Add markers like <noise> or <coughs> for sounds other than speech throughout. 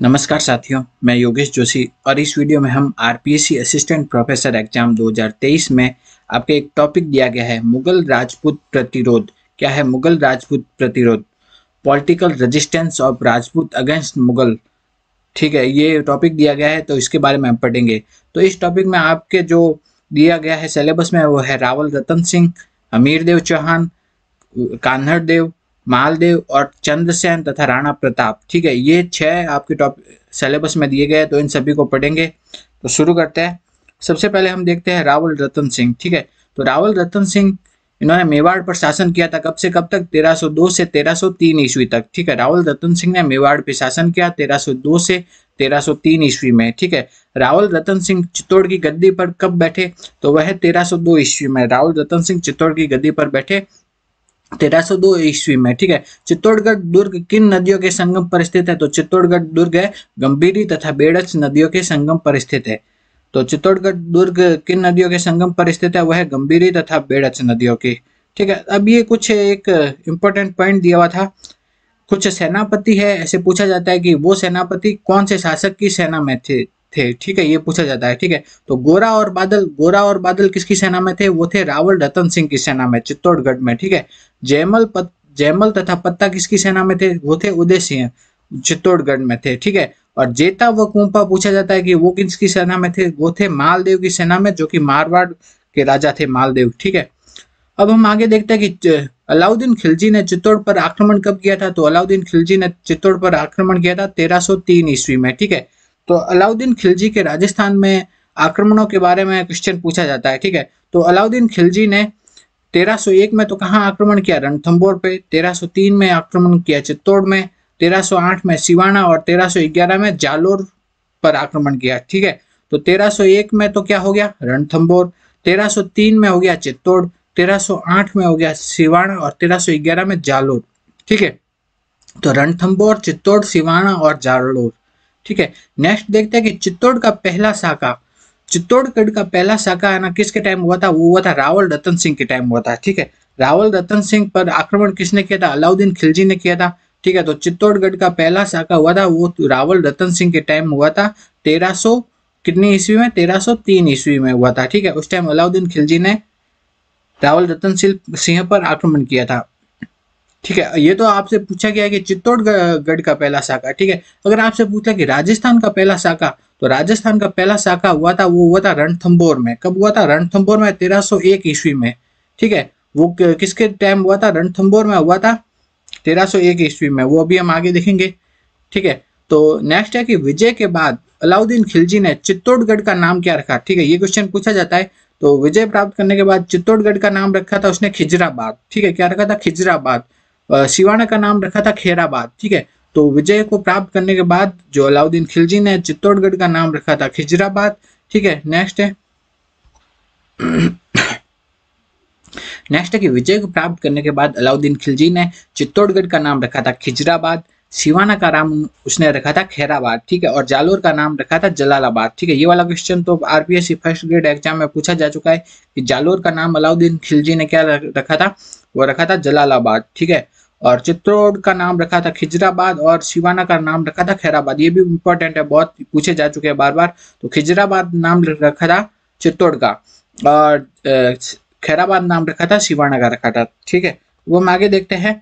नमस्कार साथियों मैं योगेश जोशी और इस वीडियो में हम आरपीएससी असिस्टेंट प्रोफेसर एग्जाम 2023 में आपके एक टॉपिक दिया गया है मुगल राजपूत प्रतिरोध क्या है मुगल राजपूत प्रतिरोध political resistance of Rajput against Mughal ठीक है ये टॉपिक दिया गया है तो इसके बारे में हम पढ़ेंगे तो इस टॉपिक में आपके जो दिया गया है सिलेबस में वो है रावल रतन सिंह अमीर देव चौहान कान्हड़ देव मालदेव और चंद्रसेन तथा राणा प्रताप ठीक है ये छह आपके टॉप सिलेबस में दिए गए तो इन सभी को पढ़ेंगे तो शुरू करते हैं सबसे पहले हम देखते हैं रावल रतन सिंह ठीक है तो रावल रतन सिंह इन्होंने मेवाड़ पर शासन किया था कब से कब तक 1302 से 1303 ईस्वी तक ठीक है रावल रतन सिंह ने मेवाड़ पर शासन किया 1302 से 1303 ईस्वी में ठीक है रावल रतन सिंह चित्तौड़ की गद्दी पर कब बैठे तो वह 1302 ईस्वी में रावल रतन सिंह चित्तौड़ की गद्दी पर बैठे तेरह सौ दो ईस्वी में ठीक है चित्तौड़गढ़ दुर्ग किन नदियों के संगम पर स्थित है तो चित्तौड़गढ़ दुर्ग है गंभीरी तथा बेड़च नदियों के संगम पर स्थित है तो चित्तौड़गढ़ दुर्ग किन नदियों के संगम पर स्थित है वह है गंभीरी तथा बेड़च नदियों की ठीक है अब ये कुछ एक इम्पोर्टेंट पॉइंट दिया हुआ था कुछ सेनापति है ऐसे पूछा जाता है कि वो सेनापति कौन से शासक की सेना में थे थे ठीक है ये पूछा जाता है ठीक है तो गोरा और बादल गोरा और बादल किसकी सेना में थे वो थे रावल रतन सिंह की सेना में चित्तौड़गढ़ में ठीक है जयमल पत, जयमल तथा पत्ता किसकी सेना में थे वो थे उदय सिंह चित्तौड़गढ़ में थे ठीक है और जेता व कुंपा पूछा जाता है कि वो किसकी सेना में थे वो थे मालदेव की सेना में जो कि मारवाड़ के राजा थे मालदेव ठीक है अब हम आगे देखते हैं कि अलाउद्दीन खिलजी ने चित्तौड़ पर आक्रमण कब किया था तो अलाउद्दीन खिलजी ने चित्तौड़ पर आक्रमण किया था 1303 ईस्वी में ठीक है तो अलाउद्दीन खिलजी के राजस्थान में आक्रमणों के बारे में क्वेश्चन पूछा जाता है ठीक है तो अलाउद्दीन खिलजी ने 1301 में तो कहाँ आक्रमण किया रणथंबोर पे 1303 में आक्रमण किया चित्तौड़ में 1308 में सिवाना और 1311 में जालोर पर आक्रमण किया ठीक है तो 1301 में तो क्या हो गया रणथंबोर 1303 में हो गया चित्तौड़ 1308 में हो गया सिवाना और 1311 में जालोर ठीक है तो रणथंबोर चित्तौड़ सिवाना और जालोर ठीक है नेक्स्ट देखते हैं कि चित्तौड़ का पहला शाखा चित्तौड़गढ़ का पहला शाखा है ना किसके टाइम हुआ था वो हुआ था रावल रतन सिंह के टाइम हुआ था ठीक है रावल रतन सिंह पर आक्रमण किसने किया था अलाउद्दीन खिलजी ने किया था ठीक है तो चित्तौड़गढ़ का पहला शाखा हुआ था वो तो रावल रतन सिंह के टाइम हुआ था तेरह कितनी ईस्वी में तेरह ईस्वी में हुआ था ठीक है उस टाइम अलाउद्दीन खिलजी ने रावल रतन सिंह पर आक्रमण किया था ठीक है ये तो आपसे पूछा गया कि चित्तौड़गढ़ का पहला शाखा ठीक है अगर आपसे पूछा कि राजस्थान का पहला शाखा तो राजस्थान का पहला शाखा हुआ था वो हुआ था रणथम्बोर में कब हुआ था रणथम्बोर में 1301 ईस्वी में ठीक है वो किसके टाइम हुआ था रणथम्बोर में हुआ था 1301 ईस्वी में वो अभी हम आगे देखेंगे ठीक है तो नेक्स्ट है कि विजय के बाद अलाउद्दीन खिलजी ने चित्तौड़गढ़ का नाम क्या रखा ठीक है ये क्वेश्चन पूछा जाता है तो विजय प्राप्त करने के बाद चित्तौड़गढ़ का नाम रखा था उसने खिजराबाद ठीक है क्या रखा था खिजराबाद शिवाना का नाम रखा था खेराबाद ठीक है तो विजय को प्राप्त करने के बाद जो अलाउद्दीन खिलजी ने चित्तौड़गढ़ का नाम रखा था खिजराबाद ठीक है नेक्स्ट है नेक्स्ट <coughs> है कि विजय को प्राप्त करने के बाद अलाउद्दीन खिलजी ने चित्तौड़गढ़ का नाम रखा था खिजराबाद शिवाना का नाम उसने रखा था खैराबाद ठीक है और जालोर का नाम रखा था जलालाबाद ठीक है ये वाला क्वेश्चन तो आरपीएससी फर्स्ट ग्रेड एग्जाम में पूछा जा चुका है कि जालोर का नाम अलाउद्दीन खिलजी ने क्या रखा था वो रखा था जलालाबाद ठीक है और चित्तौड़ का नाम रखा था खिजराबाद और शिवाना का नाम रखा था खैराबाद ये भी इंपॉर्टेंट है बहुत पूछे जा चुके हैं बार बार तो खिजराबाद नाम रखा था चित्तौड़ का और खैराबाद नाम रखा था शिवाना का रखा था ठीक है वो हम आगे देखते हैं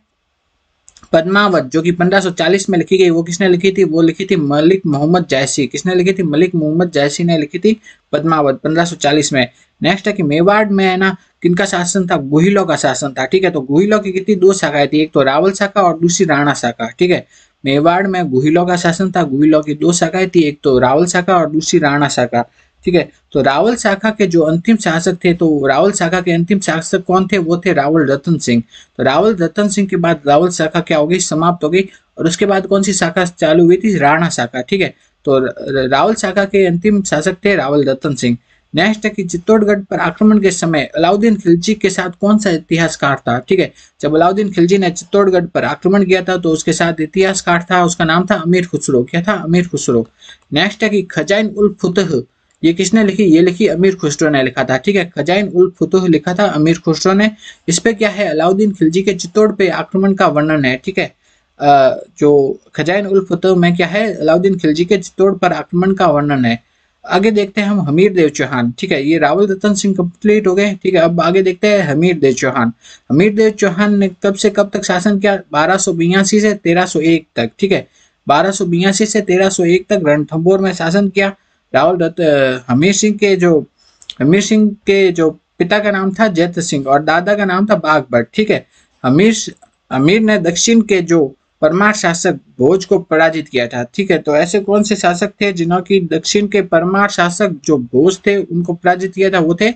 पद्मावत जो कि 1540 में लिखी गई वो किसने लिखी थी वो लिखी थी मलिक मोहम्मद जैसी किसने लिखी थी मलिक मोहम्मद जैसी ने लिखी थी पद्मावत 1540 में नेक्स्ट है कि मेवाड़ में है ना किनका शासन था गुहिलो का शासन था ठीक है तो गुहिलो की कितनी दो शाखाएं थी एक तो रावल शाखा और दूसरी राणा शाखा ठीक है मेवाड़ में गुहिलो का शासन था गुहिलो की दो शाखाएं थी एक तो रावल शाखा और दूसरी राणा शाखा ठीक है तो रावल शाखा के जो अंतिम शासक थे तो रावल शाखा के अंतिम शासक कौन थे वो थे रावल रतन सिंह तो रावल रतन सिंह के बाद रावल शाखा क्या हो गई समाप्त हो गई और उसके बाद कौन सी शाखा चालू हुई थी राणा शाखा ठीक है तो रावल शाखा के अंतिम शासक थे रावल रतन सिंह नेक्स्ट है कि चित्तौड़गढ़ पर आक्रमण के समय अलाउद्दीन खिलजी के साथ कौन सा इतिहासकार था ठीक है जब अलाउद्दीन खिलजी ने चित्तौड़गढ़ पर आक्रमण किया था तो उसके साथ इतिहासकार था उसका नाम था अमीर खुसरो क्या था अमीर खुसरो नेक्स्ट है कि खजाइन उल फुतह ये किसने लिखी ये लिखी अमीर खुसरो ने लिखा था ठीक है खजाइन उल फुतुह लिखा था अमीर खुसरो ने इस पे क्या है अलाउद्दीन खिलजी के चित्तौड़ पे आक्रमण का वर्णन है ठीक है जो खजाइन उल फुतुह में क्या है अलाउद्दीन खिलजी के चित्तौड़ पर आक्रमण का वर्णन है आगे देखते हैं हम हमीर देव चौहान ठीक है ये रावल रतन सिंह कंप्लीट हो गए ठीक है अब आगे देखते हैं हमीर देव चौहान हमीर देव चौहान ने कब से कब तक शासन किया बारह से एक तक ठीक है बारह से एक तक रणथंबोर में शासन किया रावल दत्त हमीर सिंह के जो हमीर सिंह के जो पिता का नाम था जैत सिंह और दादा का नाम था बाघ भट्ट ठीक है हमीर हमीर ने दक्षिण के जो परमार शासक भोज को पराजित किया था ठीक है तो ऐसे कौन से शासक थे जिन्होंने दक्षिण के परमार शासक जो भोज थे उनको पराजित किया था वो थे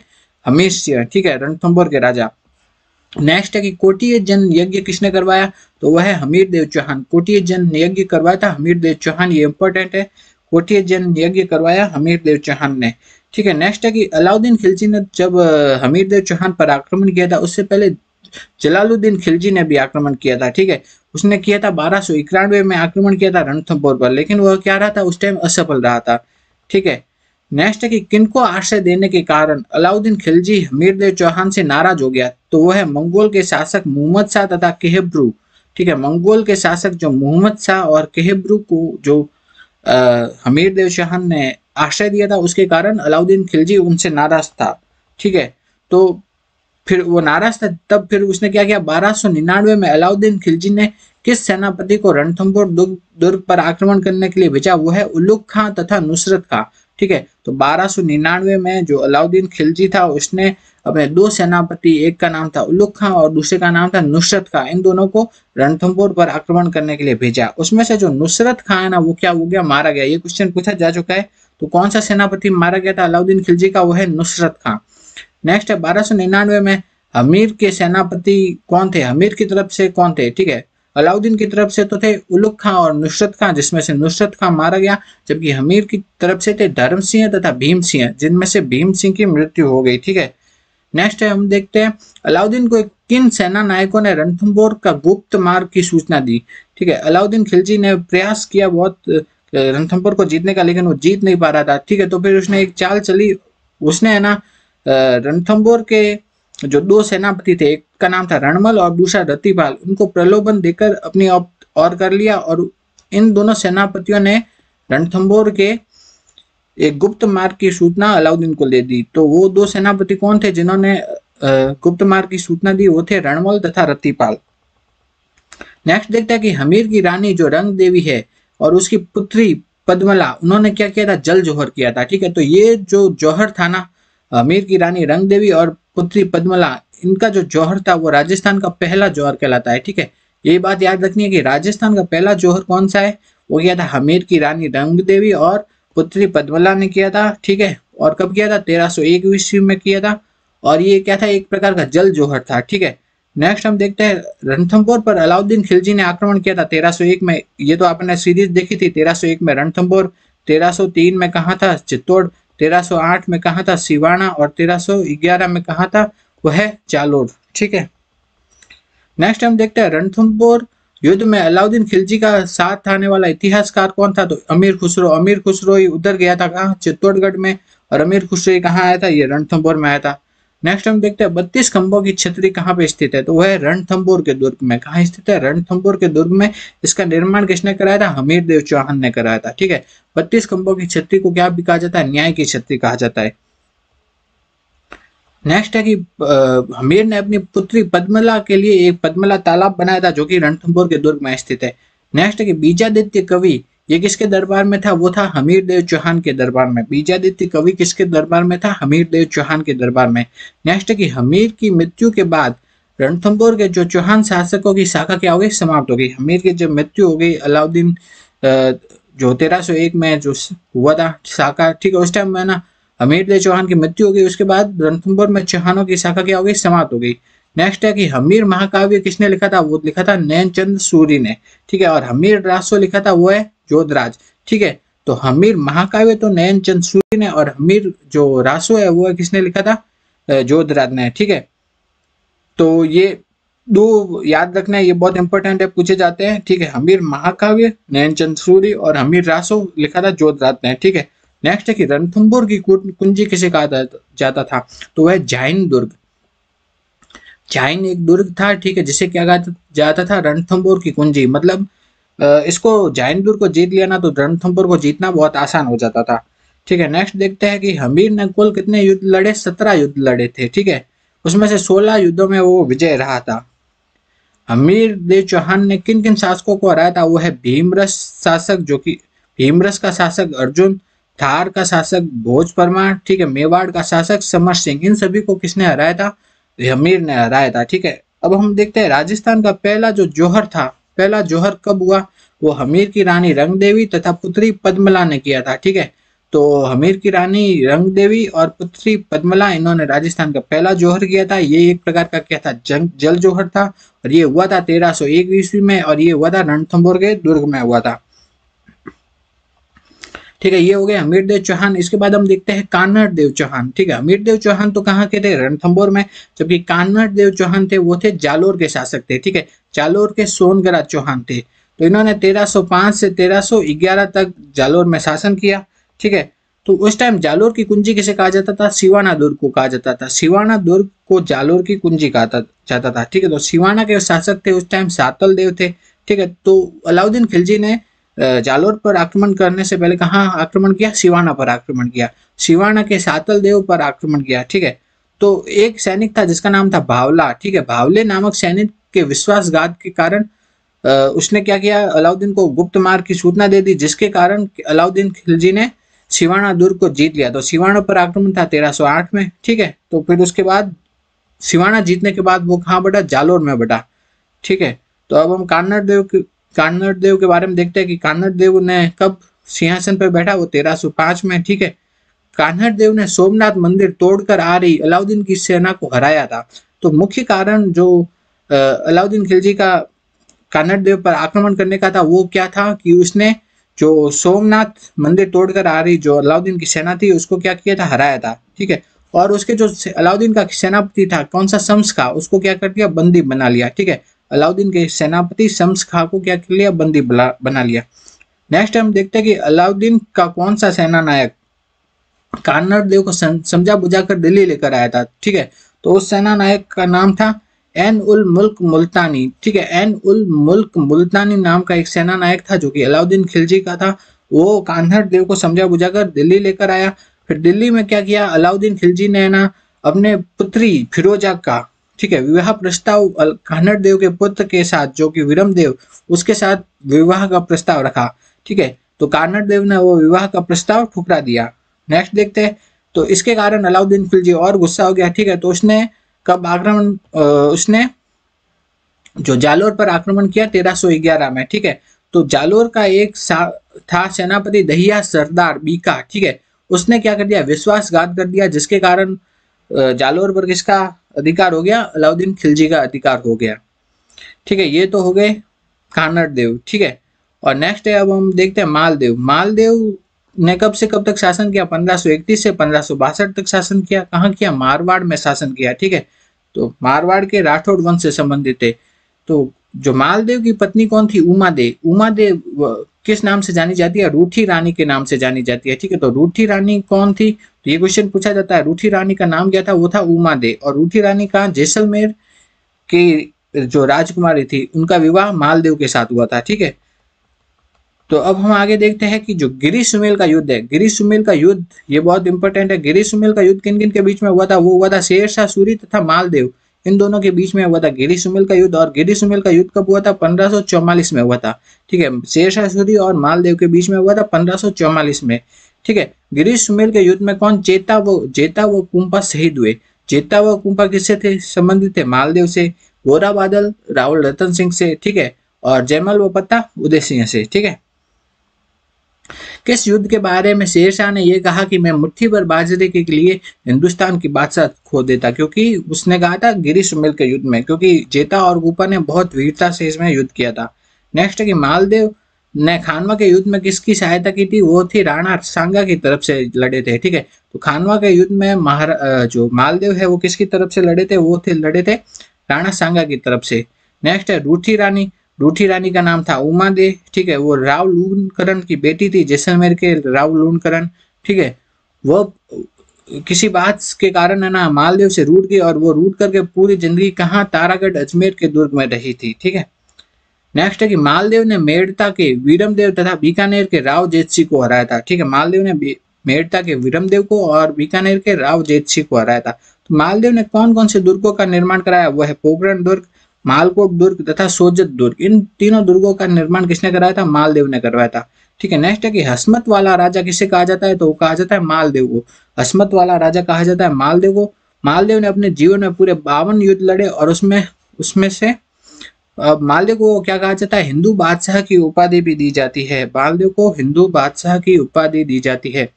हमीर सिंह ठीक है रणथम्बोर के राजा नेक्स्ट है कि कोटीय जन यज्ञ किसने करवाया तो वह है हमीर देव चौहान कोटीय जन यज्ञ करवाया था हमीर देव चौहान ये इंपॉर्टेंट है कोटिय जन यज्ञ करवाया हमीर देव चौहान ने ठीक है नेक्स्ट है कि अलाउद्दीन खिलजी ने जब हमीर देव चौहान पर आक्रमण किया था उससे पहले जलालुद्दीन खिलजी ने भी आक्रमण किया था ठीक है उसने किया था बारह सौ इक्यानवे में आक्रमण किया था रणथंभौर पर लेकिन वह क्या रहा था उस टाइम असफल रहा था ठीक है नेक्स्ट है कि किनको आश्रय देने के कारण अलाउद्दीन खिलजी हमीर देव चौहान से नाराज हो गया तो वह है मंगोल के शासक मोहम्मद शाह तथा केहब्रू ठीक है मंगोल के शासक जो मोहम्मद शाह और केहब्रू को जो हमीर देव चौहान ने आश्रय दिया था उसके कारण अलाउद्दीन खिलजी उनसे नाराज था ठीक है तो फिर वो नाराज था तब फिर उसने क्या किया बारह सौ निन्यानवे में अलाउद्दीन खिलजी ने किस सेनापति को रणथम्बोर दुर्ग दुर्ग पर आक्रमण करने के लिए भेजा वो है उल्लुक खां तथा नुसरत खां ठीक है तो बारह निन्यानवे में जो अलाउद्दीन खिलजी था उसने अपने दो सेनापति एक का नाम था उल्लुक खां और दूसरे का नाम था नुसरत खां इन दोनों को रणथम्बोर पर आक्रमण करने के लिए भेजा उसमें से जो नुसरत खां है ना वो क्या हो गया मारा गया ये क्वेश्चन पूछा जा चुका है तो कौन सा सेनापति मारा गया था अलाउद्दीन खिलजी का वो है नुसरत खां नेक्स्ट है बारह में हमीर के सेनापति कौन थे हमीर की तरफ से कौन थे ठीक है अलाउद्दीन की तरफ से तो थे उलुक खां और नुसरत खां जिसमें से नुसरत खां मारा गया जबकि हमीर की तरफ से थे धर्म सिंह तथा भीम सिंह जिनमें से भीम सिंह की मृत्यु हो गई ठीक है नेक्स्ट है हम देखते हैं अलाउद्दीन को किन सेना नायकों ने रणथम्बोर का गुप्त मार्ग की सूचना दी ठीक है अलाउद्दीन खिलजी ने प्रयास किया बहुत रणथम्बोर को जीतने का लेकिन वो जीत नहीं पा रहा था ठीक है तो फिर उसने एक चाल चली उसने है ना रणथम्बोर के जो दो सेनापति थे एक का नाम था रणमल और दूसरा रतिपाल उनको प्रलोभन देकर अपनी और कर लिया और इन दोनों सेनापतियों ने रणथम्बोर के एक गुप्त मार्ग की सूचना अलाउद्दीन को दे दी तो वो दो सेनापति कौन थे जिन्होंने गुप्त मार्ग की सूचना दी वो थे रणमल तथा रतिपाल नेक्स्ट देखते हैं कि हमीर की रानी जो रंग देवी है और उसकी पुत्री पद्मला उन्होंने क्या किया था जल जोहर किया था ठीक है तो ये जो जौहर था ना हमीर की रानी रंग देवी और पुत्री पद्मला इनका जो जौहर था वो राजस्थान का पहला जौहर कहलाता है ठीक है ये बात याद रखनी है कि राजस्थान का पहला जौहर कौन सा है वो किया था हमीर की रानी रंग देवी और पुत्री पद्मला ने किया था ठीक है और कब किया था तेरह सौ एक ईस्वी में किया था और ये क्या था एक प्रकार का जल जोहर था ठीक है नेक्स्ट हम देखते हैं रणथम्बोर पर अलाउद्दीन खिलजी ने आक्रमण किया था एक में ये तो आपने सीरीज देखी थी एक में रणथम्बोर तीन में कहा था चित्तौड़ 1308 में कहा था सिवाना और 1311 में कहा था वह चालोर ठीक है नेक्स्ट हम देखते हैं रणथुमपुर युद्ध में अलाउद्दीन खिलजी का साथ आने वाला इतिहासकार कौन था तो अमीर खुसरो अमीर खुसरो उधर गया था कहा चित्तौड़गढ़ में और अमीर खुसरो कहाँ आया था ये रणथुमपुर में आया था नेक्स्ट हम देखते हैं बत्तीस खंभों की छतरी कहाँ पे स्थित है तो वह है रणथम्बोर के दुर्ग में कहा स्थित है रणथम्बोर के दुर्ग में इसका निर्माण किसने कराया था हमीर देव चौहान ने कराया था ठीक है बत्तीस खंभों की छतरी को क्या भी कहा जाता है न्याय की छतरी कहा जाता है नेक्स्ट है कि हमीर ने अपनी पुत्री पद्मला के लिए एक पद्मला तालाब बनाया था जो कि रणथम्बोर के दुर्ग में स्थित है नेक्स्ट है कि बीजादित्य कवि ये किसके दरबार में था वो था हमीर देव चौहान के दरबार में बीजादित्य कवि किसके दरबार में था हमीर देव चौहान के दरबार में नेक्स्ट की हमीर की मृत्यु के बाद रणथम्बोर के जो चौहान शासकों की शाखा क्या हो गई समाप्त हो गई हमीर की जब मृत्यु हो गई अलाउद्दीन जो तेरह सौ एक में जो हुआ था शाखा ठीक है उस टाइम में ना हमीर देव चौहान की मृत्यु हो गई उसके बाद रणथम्बोर में चौहानों की शाखा क्या हो गई समाप्त हो गई नेक्स्ट है कि हमीर महाकाव्य किसने लिखा था वो लिखा था नैन सूरी ने ठीक है और हमीर रासो लिखा था वो है जोधराज ठीक है तो हमीर महाकाव्य तो नयन चंद सूरी ने और हमीर जो रासो है वो है किसने लिखा था जोधराज ने ठीक है तो ये दो याद रखना है ये बहुत इंपॉर्टेंट है पूछे जाते हैं ठीक है हमीर महाकाव्य नयन चंद सूरी और हमीर रासो लिखा था जोधराज ने ठीक है नेक्स्ट है कि रणथुम्बुर की कुंजी किसे कहा जाता था तो वह जैन दुर्ग जैन एक दुर्ग था ठीक है जिसे क्या कहा जाता था रणथुम्बुर की कुंजी मतलब इसको जैनपुर को जीत लिया ना तो रणथम्पुर को जीतना बहुत आसान हो जाता था ठीक है नेक्स्ट देखते हैं कि हमीर ने कुल कितने युद्ध लड़े सत्रह युद्ध लड़े थे ठीक है उसमें से सोलह युद्धों में वो विजय रहा था हमीर देव चौहान ने किन किन शासकों को हराया था वो है भीमरस शासक जो कि भीमरस का शासक अर्जुन थार का शासक भोज परमार ठीक है मेवाड़ का शासक समर सिंह इन सभी को किसने हराया था हमीर ने हराया था ठीक है अब हम देखते हैं राजस्थान का पहला जो जौहर था पहला जोहर कब हुआ वो हमीर की रानी रंग देवी तथा पुत्री पद्मला ने किया था ठीक है तो हमीर की रानी रंग देवी और पुत्री पद्मला इन्होंने राजस्थान का पहला जोहर किया था ये एक प्रकार का क्या था जंग जल जोहर था और ये हुआ था 1301 ईस्वी में और ये हुआ था रणथम्बोर के दुर्ग में हुआ था ठीक है ये हो गया अमीर देव चौहान इसके बाद हम देखते हैं कान्हर देव चौहान ठीक है अमीर देव चौहान तो कहाँ के थे रणथम्बोर में जबकि कान्हर देव चौहान थे वो थे जालोर के शासक थे ठीक है जालोर के सोनगरा चौहान थे तो इन्होंने 1305 से 1311 तक जालोर में शासन किया ठीक है तो उस टाइम जालोर की कुंजी किसे कहा जाता था सिवाना दुर्ग को कहा जाता था सिवाना दुर्ग को जालोर की कुंजी कहा जाता था ठीक है तो सिवाना के शासक थे उस टाइम सातल देव थे ठीक है तो अलाउद्दीन खिलजी ने जालोर पर आक्रमण करने से पहले कहाँ आक्रमण किया शिवाना पर आक्रमण किया शिवाना के सातल देव पर आक्रमण किया ठीक है तो एक सैनिक था जिसका नाम था भावला ठीक है भावले नामक सैनिक के विश्वासघात के कारण उसने क्या किया अलाउद्दीन को गुप्त मार की सूचना दे दी जिसके कारण अलाउद्दीन खिलजी ने शिवाना दुर्ग को जीत लिया तो शिवाणा पर आक्रमण था 1308 में ठीक है तो फिर उसके बाद शिवाना जीतने के बाद वो कहाँ बटा जालोर में बटा ठीक है तो अब हम कान्नड़ देव कान्नड़ देव के बारे में देखते हैं कि कान्नड़ देव ने कब सिंहासन पर बैठा वो 1305 में ठीक है कान्हड़ देव ने सोमनाथ मंदिर तोड़कर आ रही अलाउद्दीन की सेना को हराया था तो मुख्य कारण जो अलाउद्दीन खिलजी का कान्हड़ देव पर आक्रमण करने का था वो क्या था कि उसने जो सोमनाथ मंदिर तोड़कर आ रही जो अलाउद्दीन की सेना थी उसको क्या किया था हराया था ठीक है और उसके जो अलाउद्दीन का सेनापति था कौन सा शम्स का उसको क्या कर दिया बंदी बना लिया ठीक है अलाउद्दीन के सेनापति शम्स खा को क्या कर लिया बंदी बना लिया नेक्स्ट हम देखते हैं कि अलाउद्दीन का कौन सा सेना नायक कानर देव को समझा बुझाकर दिल्ली लेकर आया था ठीक है तो उस सेना नायक का नाम था एन उल मुल्क मुल्तानी ठीक है एन उल मुल्क मुल्तानी नाम का एक सेना नायक था जो कि अलाउद्दीन खिलजी का था वो कान्हर देव को समझा बुझाकर दिल्ली लेकर आया फिर दिल्ली में क्या किया अलाउद्दीन खिलजी ने ना अपने पुत्री फिरोजा का ठीक है विवाह प्रस्ताव कहनर देव के पुत्र के साथ जो कि विरम देव उसके साथ विवाह का प्रस्ताव रखा ठीक है तो कार्नर देव ने वो विवाह का प्रस्ताव ठुकरा दिया नेक्स्ट देखते हैं तो इसके कारण अलाउद्दीन खिलजी और गुस्सा हो गया ठीक है तो उसने कब आक्रमण उसने जो जालोर पर आक्रमण किया 1311 में ठीक है तो जालोर का एक था सेनापति दहिया सरदार बीका ठीक है उसने क्या कर दिया विश्वासघात कर दिया जिसके कारण जालोर पर किसका अधिकार हो गया अलाउद्दीन खिलजी का अधिकार हो गया ठीक है ये तो हो गए कानड़ देव ठीक है और नेक्स्ट है अब हम देखते हैं मालदेव मालदेव ने कब से कब तक शासन किया 1531 से पंद्रह तक शासन किया कहाँ किया मारवाड़ में शासन किया ठीक है तो मारवाड़ के राठौड़ वंश से संबंधित है तो जो मालदेव की पत्नी कौन थी उमा देव उमा देव किस नाम से जानी जाती है रूठी रानी के नाम से जानी जाती है ठीक है तो रूठी रानी कौन थी तो ये क्वेश्चन पूछा जाता है रूठी रानी का नाम क्या था वो था उमा दे और रूठी रानी का जैसलमेर की जो राजकुमारी थी उनका विवाह मालदेव के साथ हुआ था ठीक है तो अब हम आगे देखते हैं कि जो गिरी सुमेल का युद्ध है गिरी सुमेल का युद्ध ये बहुत इंपॉर्टेंट है गिरी सुमेल का युद्ध किन किन के बीच में हुआ था वो हुआ था शेरशाह सूरी तथा मालदेव इन दोनों के बीच में हुआ था गिरी सुमेल का युद्ध और गिरी सुमेल का युद्ध कब हुआ था पंद्रह में हुआ था ठीक है शेरशाह सूरी और मालदेव के बीच में हुआ था पंद्रह में ठीक है गिरीश सुमेल के युद्ध में कौन चेता वो जेता वो कुंपा शहीद हुए चेता व कुंपा किससे थे संबंधित थे मालदेव से गोरा बादल राहुल रतन सिंह से ठीक है और जयमल व पत्ता उदय सिंह से ठीक है किस युद्ध के बारे में शेरशाह ने यह कहा कि मैं मुट्ठी पर बाजरे के लिए हिंदुस्तान की बादशाह खो देता क्योंकि उसने कहा था गिरीश सुमेल के युद्ध में क्योंकि जेता और गुपा ने बहुत वीरता से इसमें युद्ध किया था नेक्स्ट है कि मालदेव ने खानवा के युद्ध में किसकी सहायता की थी वो थी राणा सांगा की तरफ से लड़े थे ठीक है तो खानवा के युद्ध में महारा जो मालदेव है वो किसकी तरफ से लड़े थे वो थे लड़े थे राणा सांगा की तरफ से नेक्स्ट है रूठी रानी रूठी रानी का नाम था उमा दे ठीक है वो राव लूनकरण की बेटी थी जैसलमेर के राव लूनकरण ठीक है वो किसी बात के कारण है ना मालदेव से रूट गई और वो रूट करके पूरी जिंदगी कहाँ तारागढ़ अजमेर के दुर्ग में रही थी ठीक है नेक्स्ट है कि मालदेव ने मेड़ता के वीरमदेव तथा बीकानेर के राव जेतसी को हराया था ठीक है मालदेव ने मेड़ता के वीरमदेव को और बीकानेर के राव जेतसी को हराया था तो मालदेव ने कौन कौन से दुर्गों का निर्माण कराया वह है पोकरण दुर्ग मालकोट दुर्ग तथा सोजत दुर्ग इन तीनों दुर्गों का निर्माण किसने कराया था मालदेव ने करवाया था ठीक है नेक्स्ट है कि हसमत वाला राजा किसे कहा जाता है तो वो कहा जाता है मालदेव को हसमत वाला राजा कहा जाता है मालदेव को मालदेव ने अपने जीवन में पूरे बावन युद्ध लड़े और उसमें उसमें से मालदेव को क्या कहा जाता है हिंदू बादशाह की उपाधि भी दी जाती है मालदेव को हिंदू बादशाह की उपाधि दी जाती है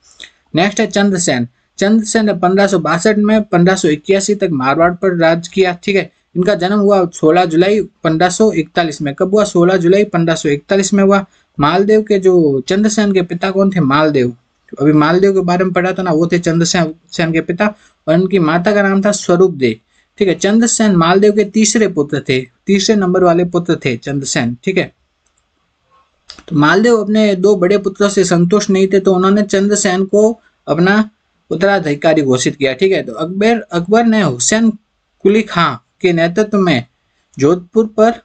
नेक्स्ट है चंद्रसेन चंद्रसेन ने पंद्रह में पंद्रह तक मारवाड़ पर राज किया ठीक है इनका जन्म हुआ 16 जुलाई 1541 में कब हुआ 16 जुलाई 1541 में हुआ मालदेव के जो चंद्रसेन के पिता कौन थे मालदेव अभी मालदेव के बारे में पढ़ा था तो ना वो थे चंद्रसेन सेन के पिता और इनकी माता का नाम था स्वरूप देव ठीक है चंद्रसेन मालदेव के तीसरे पुत्र थे तीसरे नंबर वाले पुत्र थे चंद्रसेन ठीक है तो मालदेव अपने दो बड़े पुत्रों से संतुष्ट नहीं थे तो उन्होंने चंद्रसेन को अपना उत्तराधिकारी घोषित किया ठीक है तो अकबर अकबर ने हुसैन कुली खां हाँ, के नेतृत्व में जोधपुर पर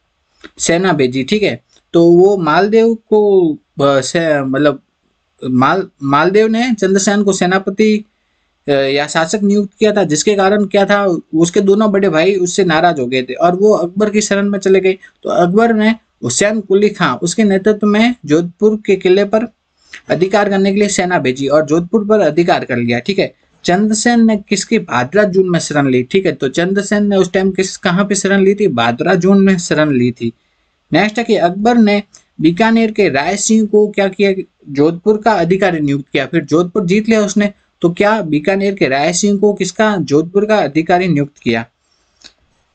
सेना भेजी ठीक है तो वो मालदेव को मतलब माल मालदेव ने चंद्रसेन को सेनापति या शासक नियुक्त किया था जिसके कारण क्या था उसके दोनों बड़े भाई उससे नाराज हो गए थे और वो अकबर की शरण में चले गए तो अकबर ने हुसैन कुली खां उसके नेतृत्व में जोधपुर के किले पर अधिकार करने के लिए सेना भेजी और जोधपुर पर अधिकार कर लिया ठीक है चंद्रसेन ने किसकी भाद्रा जून में शरण ली ठीक है तो चंद्रसेन ने उस टाइम किस कहाँ पे शरण ली थी भाद्रा जून में शरण ली थी नेक्स्ट है कि अकबर ने बीकानेर के राय सिंह को क्या किया जोधपुर का अधिकारी नियुक्त किया फिर जोधपुर जीत लिया उसने तो क्या बीकानेर के राय सिंह को किसका जोधपुर का अधिकारी नियुक्त किया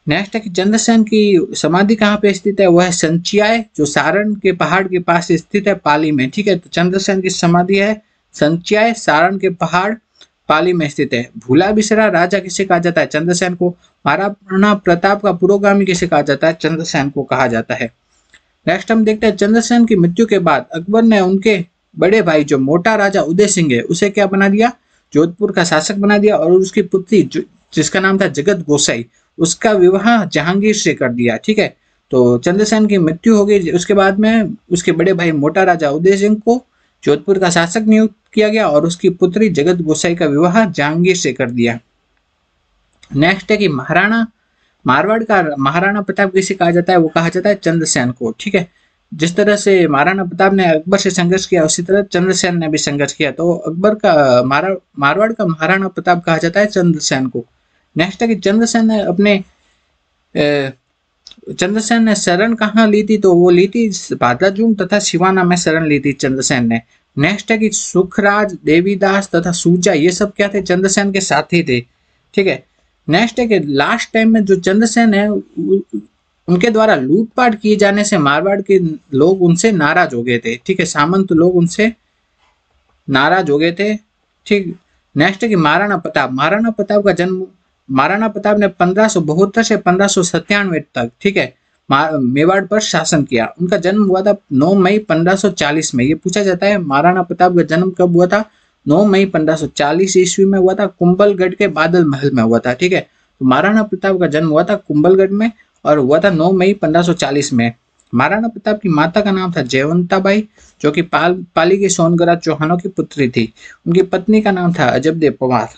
नेक्स्ट है कि चंद्रसेन की समाधि कहाँ पे स्थित है वह है संचियाय जो सारण के पहाड़ के पास स्थित है पाली में ठीक है तो चंद्रसेन की समाधि है संचियाय सारण के पहाड़ पाली में स्थित है भूला बिसरा राजा किसे कहा जाता है चंद्रसेन को महाराणा प्रताप का पुरोगामी किसे कहा जाता है चंद्रसेन को कहा जाता है नेक्स्ट हम देखते हैं चंद्रसेन की मृत्यु के बाद अकबर ने उनके बड़े भाई जो मोटा राजा उदय सिंह है उसे क्या बना दिया जोधपुर का शासक बना दिया और उसकी पुत्री जिसका नाम था जगत गोसाई उसका विवाह जहांगीर से कर दिया ठीक है तो चंद्रसेन की मृत्यु हो गई उसके बाद में उसके बड़े भाई मोटा राजा उदय सिंह को जोधपुर का शासक नियुक्त किया गया और उसकी पुत्री जगत गोसाई का विवाह जहांगीर से कर दिया नेक्स्ट है कि महाराणा मारवाड़ का महाराणा प्रताप किसे कहा जाता है वो कहा जाता है चंद्रसेन को ठीक है जिस तरह से महाराणा प्रताप ने अकबर से संघर्ष किया उसी तरह चंद्रसेन ने भी संघर्ष किया तो अकबर का मारा मारवाड़ का महाराणा प्रताप कहा जाता है चंद्रसेन को नेक्स्ट है कि चंद्रसेन ने अपने चंद्रसेन ने शरण कहाँ ली थी तो वो ली थी भाद्राजूम तथा शिवाना में शरण ली थी चंद्रसेन ने नेक्स्ट है कि सुखराज देवीदास तथा सूजा ये सब क्या थे चंद्रसेन के साथी थे ठीक है नेक्स्ट है कि लास्ट टाइम में जो चंद्रसेन है उनके द्वारा लूटपाट किए जाने से मारवाड़ के लोग उनसे नाराज हो गए थे ठीक है सामंत लोग उनसे नाराज हो गए थे ठीक नेक्स्ट की महाराणा प्रताप महाराणा प्रताप का जन्म महाराणा प्रताप ने पंद्रह से पंद्रह तक ठीक है मेवाड़ पर शासन किया उनका जन्म हुआ था 9 मई 1540 में ये पूछा जाता है महाराणा प्रताप का जन्म कब हुआ था 9 मई 1540 ईस्वी में हुआ था कुंबलगढ़ के बादल महल में हुआ था ठीक है तो महाराणा प्रताप का जन्म हुआ था कुंबलगढ़ में और हुआ था 9 मई 1540 में महाराणा प्रताप की माता का नाम था जयवंताबाई जो कि पाल पाली की सोनगरा चौहानों की पुत्री थी उनकी पत्नी का नाम था अजबदेव पवार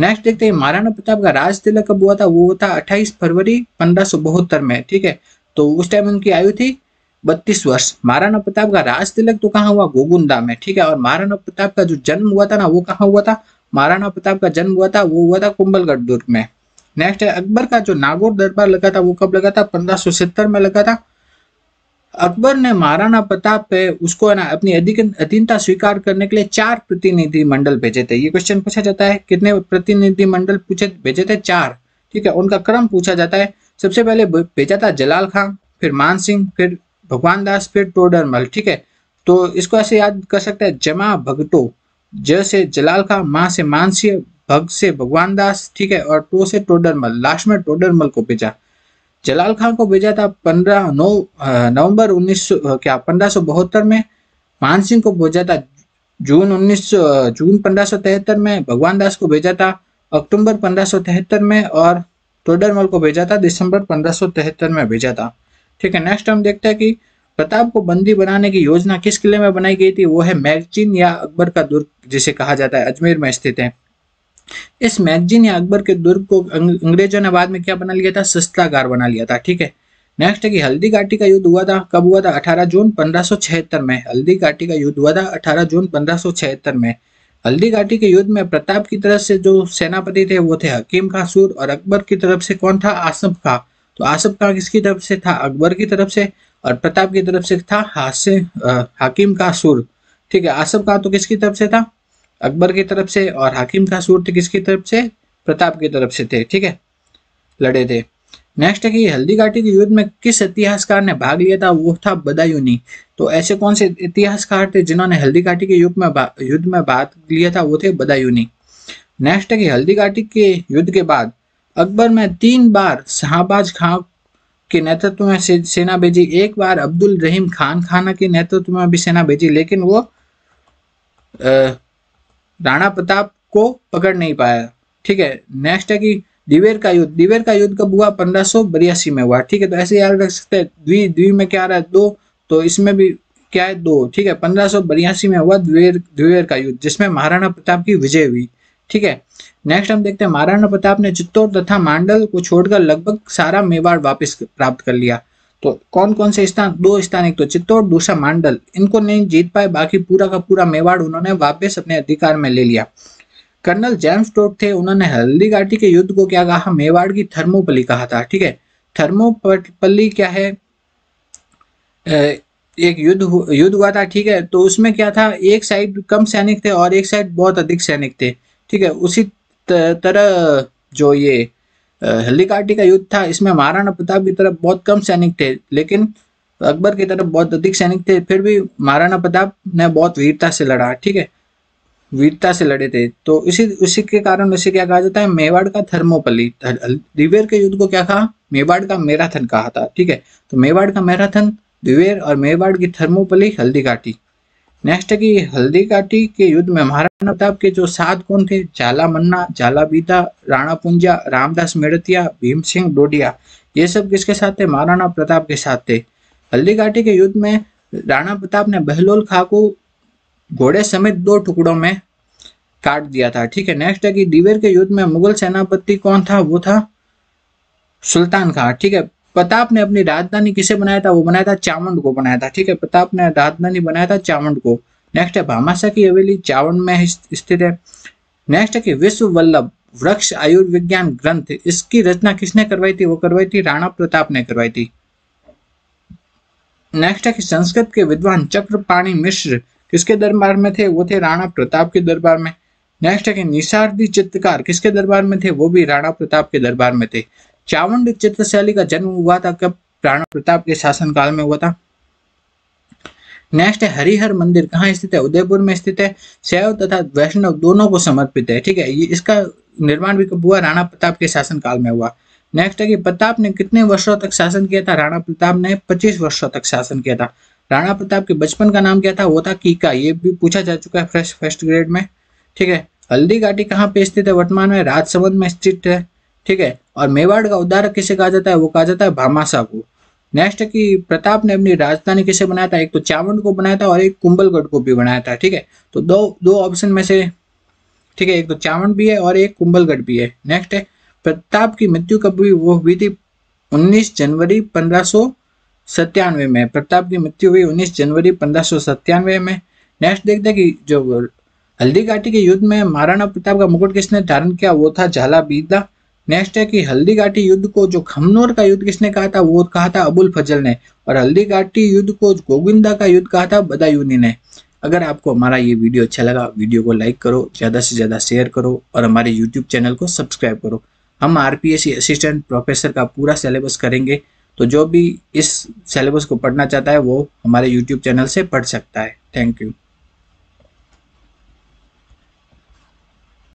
नेक्स्ट देखते हैं महाराणा प्रताप का राज तिलक कब हुआ था वो था 28 फरवरी पंद्रह में ठीक है तो उस टाइम उनकी आयु थी बत्तीस वर्ष महाराणा प्रताप का राज तिलक तो कहाँ हुआ गोगुंदा में ठीक है और महाराणा प्रताप का जो जन्म हुआ था ना वो कहाँ हुआ था महाराणा प्रताप का जन्म हुआ था वो हुआ था कुंभलगढ़ दुर्ग में नेक्स्ट है अकबर का जो नागौर दरबार लगा था वो कब लगा था पंद्रह में लगा था अकबर ने महाराणा प्रताप पे उसको है ना अपनी अधीनता स्वीकार करने के लिए चार प्रतिनिधि मंडल भेजे थे ये क्वेश्चन पूछा जाता है कितने प्रतिनिधि मंडल पूछे भेजे थे चार ठीक है उनका क्रम पूछा जाता है सबसे पहले भेजा था जलाल खान फिर मान सिंह फिर भगवान दास फिर टोडरमल ठीक है तो इसको ऐसे याद कर सकते हैं जमा भगतो जैसे जलाल खां मां से मानसिंह भग से भगवान दास ठीक है और टो से टोडरमल लास्ट में टोडरमल को भेजा जलाल खान को भेजा था पंद्रह नौ नवंबर उन्नीस क्या पंद्रह में मान सिंह को भेजा था जून उन्नीस जून पंद्रह में भगवान दास को भेजा था अक्टूबर पंद्रह में और टोडरमल को भेजा था दिसंबर पंद्रह में भेजा था ठीक है नेक्स्ट हम देखते हैं कि प्रताप को बंदी बनाने की योजना किस किले में बनाई गई थी वो है मैगजीन या अकबर का दुर्ग जिसे कहा जाता है अजमेर में स्थित है इस मैगजीन ने अकबर के दुर्ग को अंग्रेजों ने बाद में क्या बना लिया था सस्तागार बना लिया था ठीक है नेक्स्ट है कि हल्दी घाटी का युद्ध हुआ था कब हुआ था 18 जून पंद्रह में हल्दी घाटी का युद्ध हुआ था 18 जून पंद्रह में हल्दी घाटी के युद्ध में प्रताप की तरफ से जो सेनापति थे वो थे हकीम खां सूर और अकबर की तरफ से कौन था आसफ खां तो आसफ खां किसकी तरफ से था अकबर की तरफ से और प्रताप की तरफ से था हासे हकीम का सूर ठीक है आसफ खां तो किसकी तरफ से था अकबर की तरफ से और हाकिम खां सूर थे किसकी तरफ से प्रताप की तरफ से थे ठीक है लड़े थे नेक्स्ट है कि हल्दी घाटी के युद्ध में किस इतिहासकार ने भाग लिया था वो था बदायूनी तो ऐसे कौन से इतिहासकार थे जिन्होंने हल्दी घाटी के युद्ध में युद्ध में भाग लिया था वो थे बदायूनी नेक्स्ट है कि हल्दी घाटी के युद्ध के बाद अकबर में तीन बार शाहबाज खां के नेतृत्व में से, सेना भेजी एक बार अब्दुल रहीम खान खाना के नेतृत्व में भी सेना भेजी लेकिन वो आ, राणा प्रताप को पकड़ नहीं पाया ठीक है नेक्स्ट है कि दिवेर का युद्ध दिवेर का युद्ध कब हुआ पंद्रह में हुआ ठीक है तो ऐसे याद रख सकते हैं द्वि द्वि में क्या आ रहा है दो तो इसमें भी क्या है दो ठीक है पंद्रह में हुआ द्विवेर द्विवेर का युद्ध जिसमें महाराणा प्रताप की विजय हुई ठीक है नेक्स्ट हम देखते हैं महाराणा प्रताप ने चित्तौड़ तथा मांडल को छोड़कर लगभग सारा मेवाड़ वापस प्राप्त कर लिया तो कौन कौन से स्थान दो स्थान एक तो चित्तौड़ दूसरा मांडल इनको नहीं जीत पाए बाकी पूरा का पूरा मेवाड़ उन्होंने वापस अपने अधिकार में ले लिया कर्नल जेम्स टोट थे उन्होंने हल्दी घाटी के युद्ध को क्या कहा मेवाड़ की थर्मोपली कहा था ठीक है थर्मोपली क्या है एक युद्ध युद्ध हुआ था ठीक है तो उसमें क्या था एक साइड कम सैनिक थे और एक साइड बहुत अधिक सैनिक थे ठीक है उसी तरह जो ये हल्दी घाटी का युद्ध था इसमें महाराणा प्रताप की तरफ बहुत कम सैनिक थे लेकिन अकबर की तरफ बहुत अधिक सैनिक थे फिर भी महाराणा प्रताप ने बहुत वीरता से लड़ा ठीक है वीरता से लड़े थे तो इसी उसी के कारण उसे क्या कहा जाता है मेवाड़ का थर्मोपली दिवेर के युद्ध को क्या कहा मेवाड़ का मैराथन कहा था ठीक है तो मेवाड़ का मैराथन दिवेर और मेवाड़ की थर्मोपली हल्दी घाटी नेक्स्ट है कि हल्दी घाटी के युद्ध में महाराणा प्रताप के जो सात कौन थे झाला मन्ना झाला बीता राणा पुंजा रामदास मेड़तिया भीम सिंह डोडिया ये सब किसके साथ थे महाराणा प्रताप के साथ थे हल्दी काठी के युद्ध में राणा प्रताप ने बहलोल खा को घोड़े समेत दो टुकड़ों में काट दिया था ठीक है नेक्स्ट है कि दिवेर के युद्ध में मुगल सेनापति कौन था वो था सुल्तान खां ठीक है प्रताप ने अपनी राजधानी किसे बनाया था वो बनाया था चावंड को बनाया था ठीक है प्रताप ने राजधानी बनाया था चावंड को नेक्स्ट है भामाशाह की हवेली चावंड में स्थित है नेक्स्ट है कि विश्व वल्लभ वृक्ष आयुर्विज्ञान ग्रंथ इसकी रचना किसने करवाई थी वो करवाई थी राणा प्रताप ने करवाई थी नेक्स्ट है कि संस्कृत के विद्वान चक्रपाणी मिश्र किसके दरबार में थे वो थे राणा प्रताप के दरबार में नेक्स्ट है कि निशारदी चित्रकार किसके दरबार में थे वो भी राणा प्रताप के दरबार में थे चावंड चित्रशैली का जन्म हुआ था कब राणा प्रताप के शासनकाल में हुआ था नेक्स्ट है हरिहर मंदिर कहाँ स्थित है उदयपुर में स्थित है शैव तथा वैष्णव दोनों को समर्पित है ठीक है ये इसका निर्माण भी कब हुआ राणा प्रताप के शासनकाल में हुआ नेक्स्ट है कि प्रताप ने कितने वर्षों तक शासन किया था राणा प्रताप ने 25 वर्षों तक शासन किया था राणा प्रताप के बचपन का नाम क्या था वो था कीका ये भी पूछा जा चुका है फ्रेश फर्स्ट ग्रेड में ठीक है हल्दी घाटी कहाँ पे स्थित है वर्तमान में राजसमंद में स्थित है ठीक है और मेवाड़ का उद्धारक किसे कहा जाता है वो कहा जाता है भामाशाह को नेक्स्ट की प्रताप ने अपनी राजधानी किसे बनाया था एक तो चावंड को बनाया था और एक कुंभलगढ़ को भी बनाया था ठीक है तो दो दो ऑप्शन में से ठीक है एक तो चावंड भी है और एक कुंभलगढ़ भी है नेक्स्ट है प्रताप की मृत्यु कब हुई वो हुई थी 19 जनवरी पंद्रह में प्रताप की मृत्यु हुई 19 जनवरी पंद्रह में नेक्स्ट देखते हैं कि जो हल्दी घाटी के युद्ध में महाराणा प्रताप का मुकुट किसने धारण किया वो था झाला बीदा नेक्स्ट है कि हल्दी घाटी युद्ध को जो खमनोर का युद्ध किसने कहा था वो कहा था अबुल फजल ने और हल्दी घाटी युद्ध को गोविंदा का युद्ध कहा था बदायूनी ने अगर आपको हमारा ये वीडियो अच्छा लगा वीडियो को लाइक करो ज़्यादा से ज़्यादा शेयर करो और हमारे यूट्यूब चैनल को सब्सक्राइब करो हम आर असिस्टेंट प्रोफेसर का पूरा सिलेबस करेंगे तो जो भी इस सिलेबस को पढ़ना चाहता है वो हमारे यूट्यूब चैनल से पढ़ सकता है थैंक यू